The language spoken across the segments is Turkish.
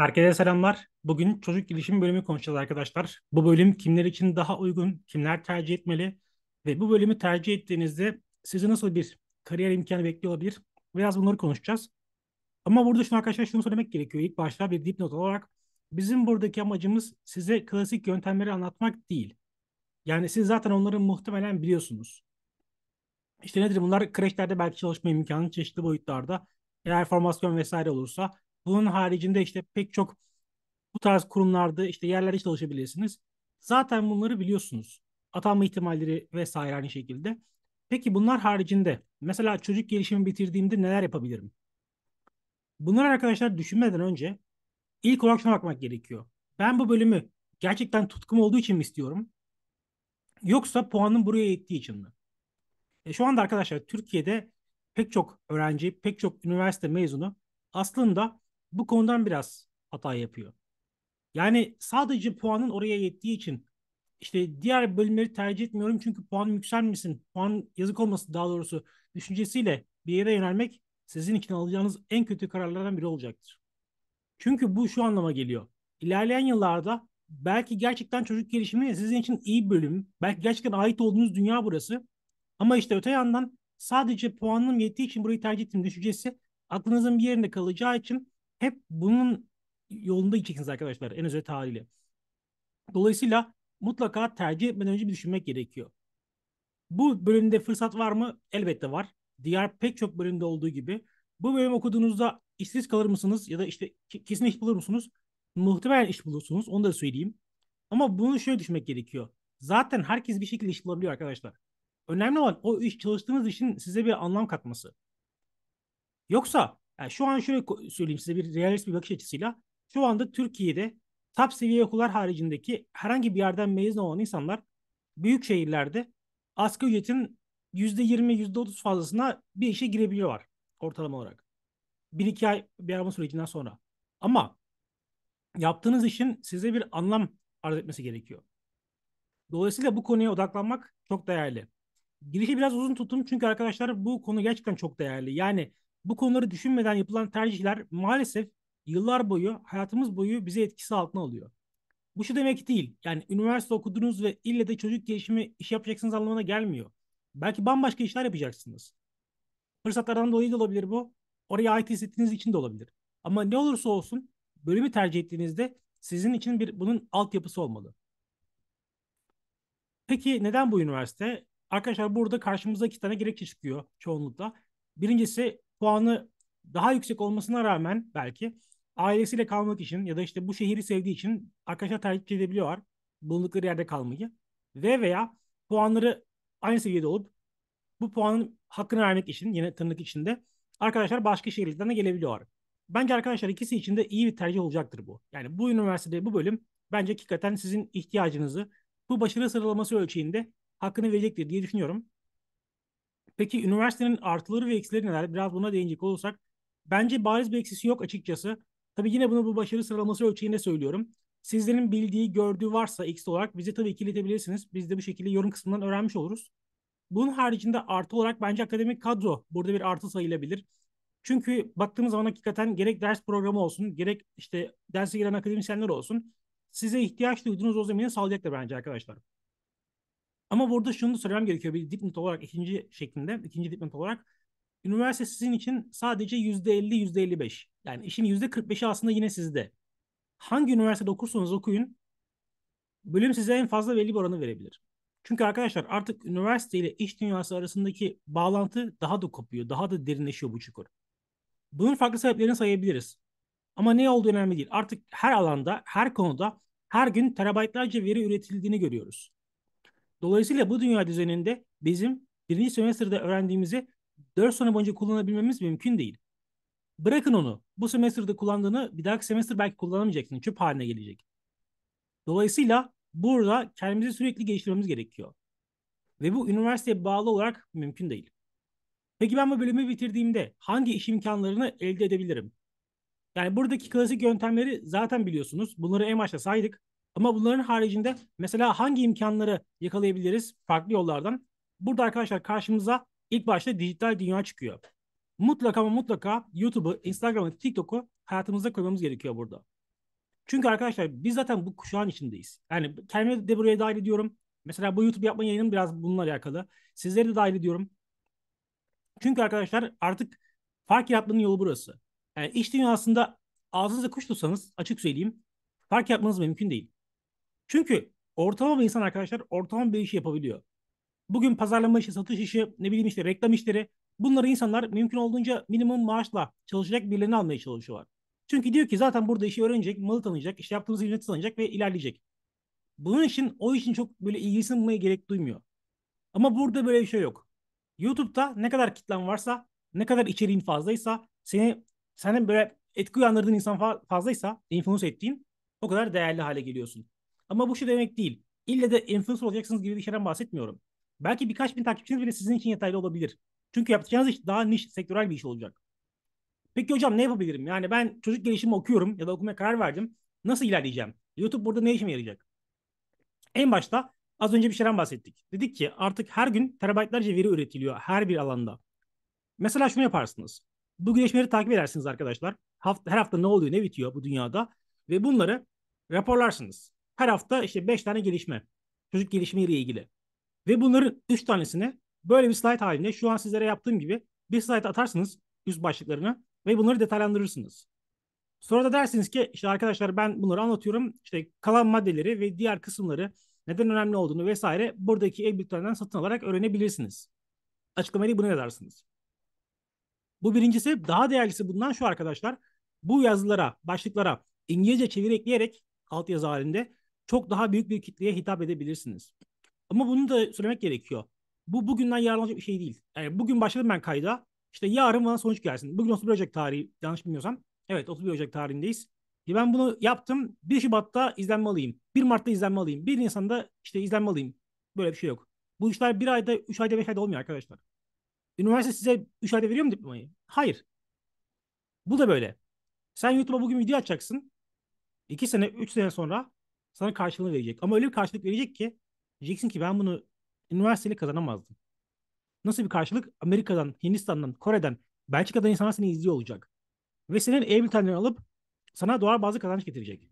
Herkese selamlar. Bugün çocuk gelişim bölümü konuşacağız arkadaşlar. Bu bölüm kimler için daha uygun, kimler tercih etmeli ve bu bölümü tercih ettiğinizde sizi nasıl bir kariyer imkanı bekliyor olabilir? Biraz bunları konuşacağız. Ama burada şunu arkadaşlar şunu söylemek gerekiyor. İlk başta bir dipnot olarak bizim buradaki amacımız size klasik yöntemleri anlatmak değil. Yani siz zaten onları muhtemelen biliyorsunuz. İşte nedir bunlar? Kreşlerde belki çalışma imkanı çeşitli boyutlarda. Eğer formasyon vesaire olursa bunun haricinde işte pek çok bu tarz kurumlarda işte yerlerde çalışabilirsiniz. Zaten bunları biliyorsunuz. Atanma ihtimalleri vesaire aynı şekilde. Peki bunlar haricinde mesela çocuk gelişimi bitirdiğimde neler yapabilirim? Bunları arkadaşlar düşünmeden önce ilk olarak şuna bakmak gerekiyor. Ben bu bölümü gerçekten tutkum olduğu için mi istiyorum? Yoksa puanım buraya yettiği için mi? E şu anda arkadaşlar Türkiye'de pek çok öğrenci, pek çok üniversite mezunu aslında bu konudan biraz hata yapıyor. Yani sadece puanın oraya yettiği için işte diğer bölümleri tercih etmiyorum çünkü puan yükselmesin, puan yazık olmasın daha doğrusu düşüncesiyle bir yere yönelmek sizin için alacağınız en kötü kararlardan biri olacaktır. Çünkü bu şu anlama geliyor. İlerleyen yıllarda belki gerçekten çocuk gelişimi sizin için iyi bölüm, belki gerçekten ait olduğunuz dünya burası. Ama işte öte yandan sadece puanım yettiği için burayı tercih ettim düşüncesi aklınızın bir yerinde kalacağı için hep bunun yolunda gideceksiniz arkadaşlar en özet haliyle. Dolayısıyla mutlaka tercih etmeden önce bir düşünmek gerekiyor. Bu bölümde fırsat var mı? Elbette var. Diğer pek çok bölümde olduğu gibi. Bu bölüm okuduğunuzda işsiz kalır mısınız? Ya da işte kesin iş bulur musunuz? Muhtemelen iş bulursunuz. Onu da söyleyeyim. Ama bunu şöyle düşünmek gerekiyor. Zaten herkes bir şekilde iş bulabiliyor arkadaşlar. Önemli olan o iş çalıştığınız işin size bir anlam katması. Yoksa yani şu an şöyle söyleyeyim size bir realist bir bakış açısıyla. Şu anda Türkiye'de top seviye okullar haricindeki herhangi bir yerden mezun olan insanlar büyük şehirlerde asgari ücretin %20, %30 fazlasına bir işe girebiliyorlar ortalama olarak. Bir iki ay bir arama sürecinden sonra. Ama yaptığınız işin size bir anlam arz etmesi gerekiyor. Dolayısıyla bu konuya odaklanmak çok değerli. Girişi biraz uzun tuttum çünkü arkadaşlar bu konu gerçekten çok değerli. Yani bu konuları düşünmeden yapılan tercihler maalesef yıllar boyu, hayatımız boyu bize etkisi altına alıyor. Bu şu demek değil. Yani üniversite okudunuz ve ille de çocuk gelişimi iş yapacaksınız anlamına gelmiyor. Belki bambaşka işler yapacaksınız. Fırsatlardan dolayı da olabilir bu. Oraya ait hissettiğiniz için de olabilir. Ama ne olursa olsun bölümü tercih ettiğinizde sizin için bir bunun altyapısı olmalı. Peki neden bu üniversite? Arkadaşlar burada karşımıza iki tane gerekçe çıkıyor çoğunlukla. Birincisi puanı daha yüksek olmasına rağmen belki ailesiyle kalmak için ya da işte bu şehri sevdiği için arkadaşlar tercih edebiliyorlar. Bulundukları yerde kalmayı. Ve veya puanları aynı seviyede olup bu puanın hakkını vermek için yine tırnak içinde arkadaşlar başka şehirlerden de gelebiliyorlar. Bence arkadaşlar ikisi için de iyi bir tercih olacaktır bu. Yani bu üniversitede bu bölüm bence hakikaten sizin ihtiyacınızı bu başarı sıralaması ölçeğinde hakkını verecektir diye düşünüyorum. Peki üniversitenin artıları ve eksileri neler? Biraz buna değinecek olursak. Bence bariz bir eksisi yok açıkçası. Tabii yine bunu bu başarı sıralaması ölçeğinde söylüyorum. Sizlerin bildiği, gördüğü varsa eksi olarak bize tabii ki iletebilirsiniz. Biz de bu şekilde yorum kısmından öğrenmiş oluruz. Bunun haricinde artı olarak bence akademik kadro burada bir artı sayılabilir. Çünkü baktığımız zaman hakikaten gerek ders programı olsun, gerek işte derse giren akademisyenler olsun size ihtiyaç duyduğunuz o zemini sağlayacaktır bence arkadaşlar. Ama burada şunu da söylemem gerekiyor bir dipnot olarak ikinci şeklinde, ikinci dipnot olarak. Üniversite sizin için sadece %50, %55. Yani işin %45'i aslında yine sizde. Hangi üniversitede okursanız okuyun, bölüm size en fazla belli bir oranı verebilir. Çünkü arkadaşlar artık üniversite ile iş dünyası arasındaki bağlantı daha da kopuyor, daha da derinleşiyor bu çukur. Bunun farklı sebeplerini sayabiliriz. Ama ne olduğu önemli değil. Artık her alanda, her konuda her gün terabaytlarca veri üretildiğini görüyoruz. Dolayısıyla bu dünya düzeninde bizim birinci semester'da öğrendiğimizi dört sene boyunca kullanabilmemiz mümkün değil. Bırakın onu. Bu semester'da kullandığını bir dahaki semester belki kullanamayacaksın. Çöp haline gelecek. Dolayısıyla burada kendimizi sürekli geliştirmemiz gerekiyor. Ve bu üniversiteye bağlı olarak mümkün değil. Peki ben bu bölümü bitirdiğimde hangi iş imkanlarını elde edebilirim? Yani buradaki klasik yöntemleri zaten biliyorsunuz. Bunları en başta saydık. Ama bunların haricinde mesela hangi imkanları yakalayabiliriz farklı yollardan? Burada arkadaşlar karşımıza ilk başta dijital dünya çıkıyor. Mutlaka ama mutlaka YouTube'u, Instagram'ı, TikTok'u hayatımıza koymamız gerekiyor burada. Çünkü arkadaşlar biz zaten bu kuşağın içindeyiz. Yani kendimi de buraya dahil ediyorum. Mesela bu YouTube yapma yayınım biraz bununla alakalı. Sizleri de dahil ediyorum. Çünkü arkadaşlar artık fark yaratmanın yolu burası. Yani iş dünyasında ağzınıza kuş tutsanız açık söyleyeyim fark yapmanız mümkün değil. Çünkü ortalama bir insan arkadaşlar ortalama bir işi yapabiliyor. Bugün pazarlama işi, satış işi, ne bileyim işte reklam işleri bunları insanlar mümkün olduğunca minimum maaşla çalışacak birilerini almaya çalışıyorlar. Çünkü diyor ki zaten burada işi öğrenecek, malı tanıyacak, işte yaptığımız hizmeti tanıyacak ve ilerleyecek. Bunun için o işin çok böyle ilgisini bulmaya gerek duymuyor. Ama burada böyle bir şey yok. YouTube'da ne kadar kitlen varsa, ne kadar içeriğin fazlaysa, seni senin böyle etki uyandırdığın insan fazlaysa, influence ettiğin o kadar değerli hale geliyorsun. Ama bu şu demek değil. İlle de influencer olacaksınız gibi bir şeyden bahsetmiyorum. Belki birkaç bin takipçiniz bile sizin için yeterli olabilir. Çünkü yapacağınız iş daha niş, sektörel bir iş olacak. Peki hocam ne yapabilirim? Yani ben çocuk gelişimi okuyorum ya da okumaya karar verdim. Nasıl ilerleyeceğim? YouTube burada ne işime yarayacak? En başta az önce bir şeyden bahsettik. Dedik ki artık her gün terabaytlarca veri üretiliyor her bir alanda. Mesela şunu yaparsınız. Bu gelişmeleri takip edersiniz arkadaşlar. Hafta, her hafta ne oluyor, ne bitiyor bu dünyada ve bunları raporlarsınız. Her hafta işte 5 tane gelişme. Çocuk gelişimiyle ilgili. Ve bunların 3 tanesini böyle bir slide halinde şu an sizlere yaptığım gibi bir slide atarsınız üst başlıklarını ve bunları detaylandırırsınız. Sonra da dersiniz ki işte arkadaşlar ben bunları anlatıyorum. İşte kalan maddeleri ve diğer kısımları neden önemli olduğunu vesaire buradaki e-bültenden satın alarak öğrenebilirsiniz. Açıklamayı bunu yazarsınız. Bu birincisi daha değerlisi bundan şu arkadaşlar. Bu yazılara, başlıklara İngilizce çeviri ekleyerek yazı halinde çok daha büyük bir kitleye hitap edebilirsiniz. Ama bunu da söylemek gerekiyor. Bu bugünden yararlanacak bir şey değil. Yani bugün başladım ben kayda. İşte yarın bana sonuç gelsin. Bugün 31 Ocak tarihi yanlış bilmiyorsam. Evet 31 Ocak tarihindeyiz. E ben bunu yaptım. 1 Şubat'ta izlenme alayım. 1 Mart'ta izlenme alayım. 1 Nisan'da işte izlenme alayım. Böyle bir şey yok. Bu işler 1 ayda, 3 ayda, 5 ayda olmuyor arkadaşlar. Üniversite size 3 ayda veriyor mu diplomayı? Hayır. Bu da böyle. Sen YouTube'a bugün video açacaksın. 2 sene, 3 sene sonra sana karşılığını verecek. Ama öyle bir karşılık verecek ki diyeceksin ki ben bunu üniversiteyle kazanamazdım. Nasıl bir karşılık? Amerika'dan, Hindistan'dan, Kore'den, Belçika'dan insanlar seni izliyor olacak. Ve senin e-bültenlerini alıp sana doğal bazı kazanç getirecek.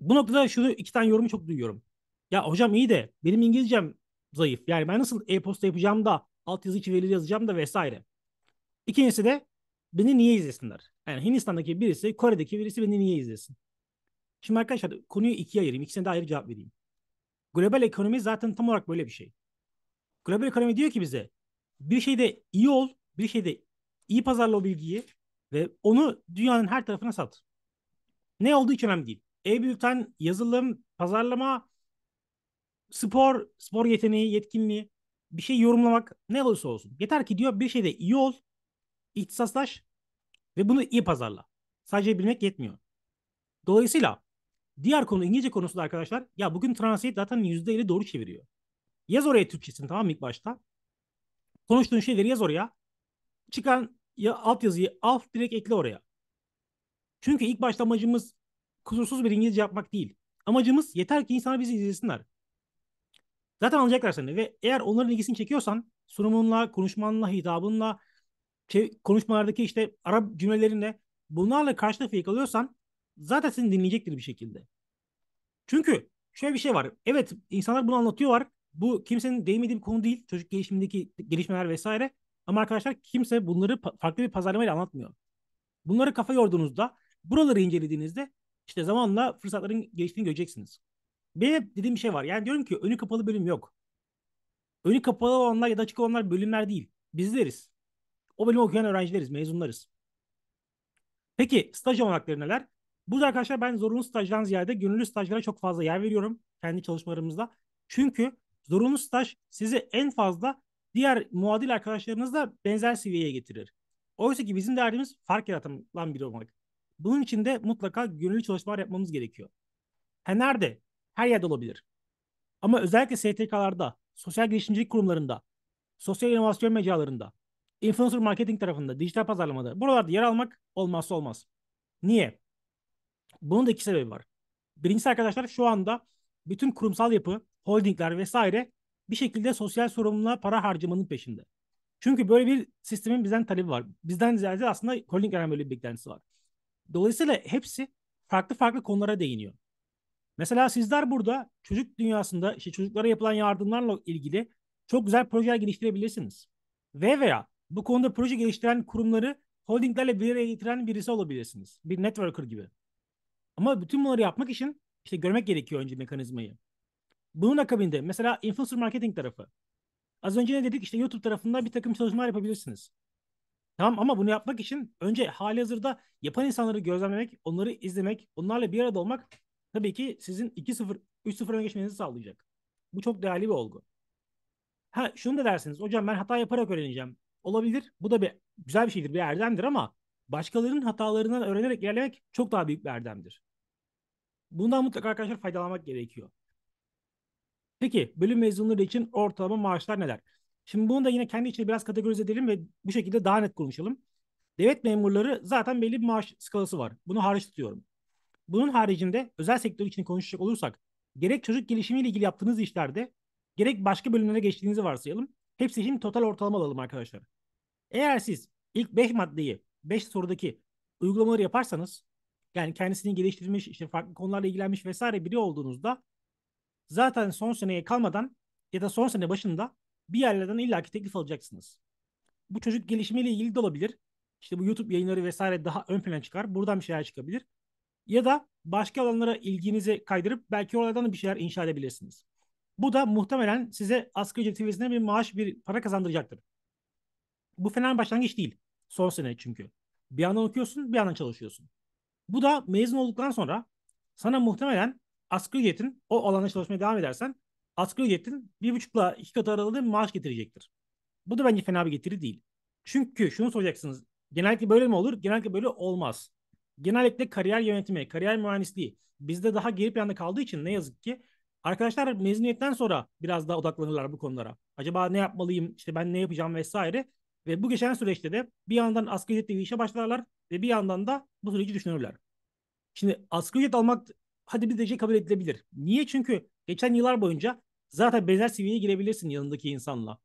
Bu noktada şunu iki tane yorumu çok duyuyorum. Ya hocam iyi de benim İngilizcem zayıf. Yani ben nasıl e-posta yapacağım da altyazı içi veri yazacağım da vesaire. İkincisi de beni niye izlesinler? Yani Hindistan'daki birisi, Kore'deki birisi beni niye izlesin? Şimdi arkadaşlar konuyu ikiye ayırayım. İkisine de ayrı cevap vereyim. Global ekonomi zaten tam olarak böyle bir şey. Global ekonomi diyor ki bize bir şeyde iyi ol, bir şeyde iyi pazarla o bilgiyi ve onu dünyanın her tarafına sat. Ne olduğu hiç önemli değil. E-bülten, yazılım, pazarlama, spor, spor yeteneği, yetkinliği, bir şey yorumlamak ne olursa olsun. Yeter ki diyor bir şeyde iyi ol, ihtisaslaş ve bunu iyi pazarla. Sadece bilmek yetmiyor. Dolayısıyla Diğer konu İngilizce konusu da arkadaşlar. Ya bugün Translate zaten %50 doğru çeviriyor. Yaz oraya Türkçesini tamam mı ilk başta? Konuştuğun şeyleri yaz oraya. Çıkan ya altyazıyı al direkt ekle oraya. Çünkü ilk başta amacımız kusursuz bir İngilizce yapmak değil. Amacımız yeter ki insanlar bizi izlesinler. Zaten alacaklar seni ve eğer onların ilgisini çekiyorsan sunumunla, konuşmanla, hitabınla, konuşmalardaki işte Arap cümlelerinle bunlarla karşı lafı yakalıyorsan zaten seni dinleyecektir bir şekilde. Çünkü şöyle bir şey var. Evet insanlar bunu anlatıyorlar. Bu kimsenin değmediği bir konu değil. Çocuk gelişimindeki gelişmeler vesaire. Ama arkadaşlar kimse bunları farklı bir pazarlama ile anlatmıyor. Bunları kafa yorduğunuzda, buraları incelediğinizde işte zamanla fırsatların geliştiğini göreceksiniz. Benim dediğim bir şey var. Yani diyorum ki önü kapalı bölüm yok. Önü kapalı olanlar ya da açık olanlar bölümler değil. Bizleriz. O bölümü okuyan öğrencileriz, mezunlarız. Peki staj olanakları neler? Burada arkadaşlar ben zorunlu stajdan ziyade gönüllü stajlara çok fazla yer veriyorum kendi çalışmalarımızda. Çünkü zorunlu staj sizi en fazla diğer muadil arkadaşlarınızla benzer seviyeye getirir. Oysa ki bizim derdimiz fark yaratılan biri olmak. Bunun için de mutlaka gönüllü çalışmalar yapmamız gerekiyor. Her nerede? Her yerde olabilir. Ama özellikle STK'larda, sosyal girişimcilik kurumlarında, sosyal inovasyon mecralarında, influencer marketing tarafında, dijital pazarlamada buralarda yer almak olmazsa olmaz. Niye? Bunun da iki sebebi var. Birincisi arkadaşlar şu anda bütün kurumsal yapı, holdingler vesaire bir şekilde sosyal sorumluluğa para harcamanın peşinde. Çünkü böyle bir sistemin bizden talebi var. Bizden ziyade aslında holdinglerden böyle bir beklentisi var. Dolayısıyla hepsi farklı farklı konulara değiniyor. Mesela sizler burada çocuk dünyasında işte çocuklara yapılan yardımlarla ilgili çok güzel projeler geliştirebilirsiniz. Ve veya bu konuda proje geliştiren kurumları holdinglerle bir araya getiren birisi olabilirsiniz. Bir networker gibi. Ama bütün bunları yapmak için işte görmek gerekiyor önce mekanizmayı. Bunun akabinde mesela influencer marketing tarafı. Az önce ne dedik? İşte YouTube tarafında bir takım çalışmalar yapabilirsiniz. Tamam ama bunu yapmak için önce hali hazırda yapan insanları gözlemlemek, onları izlemek, onlarla bir arada olmak tabii ki sizin 2-0, 3-0 geçmenizi sağlayacak. Bu çok değerli bir olgu. Ha şunu da dersiniz. Hocam ben hata yaparak öğreneceğim. Olabilir. Bu da bir güzel bir şeydir, bir erdemdir ama başkalarının hatalarından öğrenerek ilerlemek çok daha büyük bir erdemdir. Bundan mutlaka arkadaşlar faydalanmak gerekiyor. Peki bölüm mezunları için ortalama maaşlar neler? Şimdi bunu da yine kendi içinde biraz kategorize edelim ve bu şekilde daha net konuşalım. Devlet memurları zaten belli bir maaş skalası var. Bunu hariç tutuyorum. Bunun haricinde özel sektör için konuşacak olursak gerek çocuk gelişimiyle ilgili yaptığınız işlerde gerek başka bölümlere geçtiğinizi varsayalım. Hepsi için total ortalama alalım arkadaşlar. Eğer siz ilk 5 maddeyi 5 sorudaki uygulamaları yaparsanız yani kendisini geliştirmiş, işte farklı konularla ilgilenmiş vesaire biri olduğunuzda zaten son seneye kalmadan ya da son sene başında bir yerlerden illaki teklif alacaksınız. Bu çocuk gelişimiyle ilgili de olabilir. İşte bu YouTube yayınları vesaire daha ön plana çıkar. Buradan bir şeyler çıkabilir. Ya da başka alanlara ilginizi kaydırıp belki oradan da bir şeyler inşa edebilirsiniz. Bu da muhtemelen size asgari ücret seviyesinde bir maaş, bir para kazandıracaktır. Bu fena başlangıç değil. Son sene çünkü. Bir yandan okuyorsun bir yandan çalışıyorsun. Bu da mezun olduktan sonra sana muhtemelen asgari ücretin o alana çalışmaya devam edersen asgari ücretin bir buçukla iki katı aralığı maaş getirecektir. Bu da bence fena bir getiri değil. Çünkü şunu soracaksınız. Genellikle böyle mi olur? Genellikle böyle olmaz. Genellikle kariyer yönetimi, kariyer mühendisliği bizde daha geri planda kaldığı için ne yazık ki arkadaşlar mezuniyetten sonra biraz daha odaklanırlar bu konulara. Acaba ne yapmalıyım, işte ben ne yapacağım vesaire. Ve bu geçen süreçte de bir yandan asgari ücretli bir işe başlarlar ve bir yandan da bu süreci düşünürler. Şimdi asgari ücret almak hadi bir derece kabul edilebilir. Niye? Çünkü geçen yıllar boyunca zaten benzer seviyeye girebilirsin yanındaki insanla.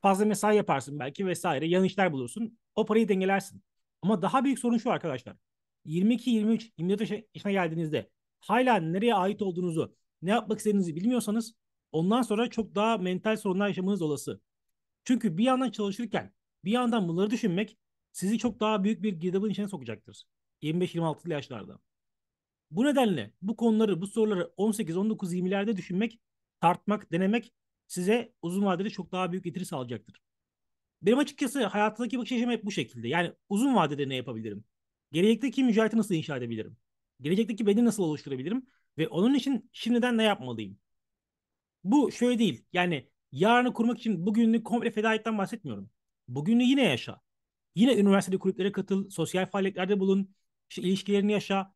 Fazla mesai yaparsın belki vesaire. Yan işler bulursun. O parayı dengelersin. Ama daha büyük sorun şu arkadaşlar. 22, 23, 24 yaşına geldiğinizde hala nereye ait olduğunuzu, ne yapmak istediğinizi bilmiyorsanız ondan sonra çok daha mental sorunlar yaşamanız olası. Çünkü bir yandan çalışırken bir yandan bunları düşünmek sizi çok daha büyük bir girdabın içine sokacaktır. 25-26'lı yaşlarda. Bu nedenle bu konuları, bu soruları 18-19-20'lerde düşünmek, tartmak, denemek size uzun vadede çok daha büyük getiri sağlayacaktır. Benim açıkçası hayattaki bakış açım hep bu şekilde. Yani uzun vadede ne yapabilirim? Gelecekteki mücadele nasıl inşa edebilirim? Gelecekteki beni nasıl oluşturabilirim? Ve onun için şimdiden ne yapmalıyım? Bu şöyle değil. Yani yarını kurmak için bugünü komple feda etmekten bahsetmiyorum. Bugünü yine yaşa. Yine üniversitede kulüplere katıl, sosyal faaliyetlerde bulun, işte ilişkilerini yaşa.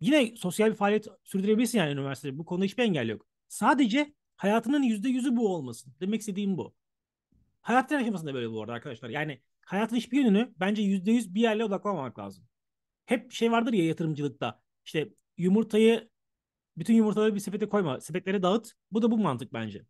Yine sosyal bir faaliyet sürdürebilirsin yani üniversitede. Bu konuda hiçbir engel yok. Sadece hayatının yüzde yüzü bu olmasın. Demek istediğim bu. Hayatın aşamasında böyle bu arada arkadaşlar. Yani hayatın hiçbir yönünü bence yüzde yüz bir yerle odaklanmamak lazım. Hep şey vardır ya yatırımcılıkta. İşte yumurtayı bütün yumurtaları bir sepete koyma. Sepetlere dağıt. Bu da bu mantık bence.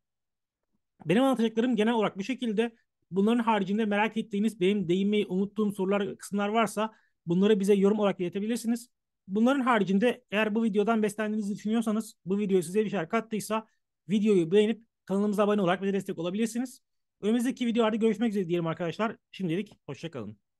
Benim anlatacaklarım genel olarak bu şekilde. Bunların haricinde merak ettiğiniz benim değinmeyi unuttuğum sorular kısımlar varsa bunları bize yorum olarak iletebilirsiniz. Bunların haricinde eğer bu videodan beslendiğinizi düşünüyorsanız bu video size bir şeyler kattıysa videoyu beğenip kanalımıza abone olarak bize destek olabilirsiniz. Önümüzdeki videolarda görüşmek üzere diyelim arkadaşlar. Şimdilik hoşçakalın.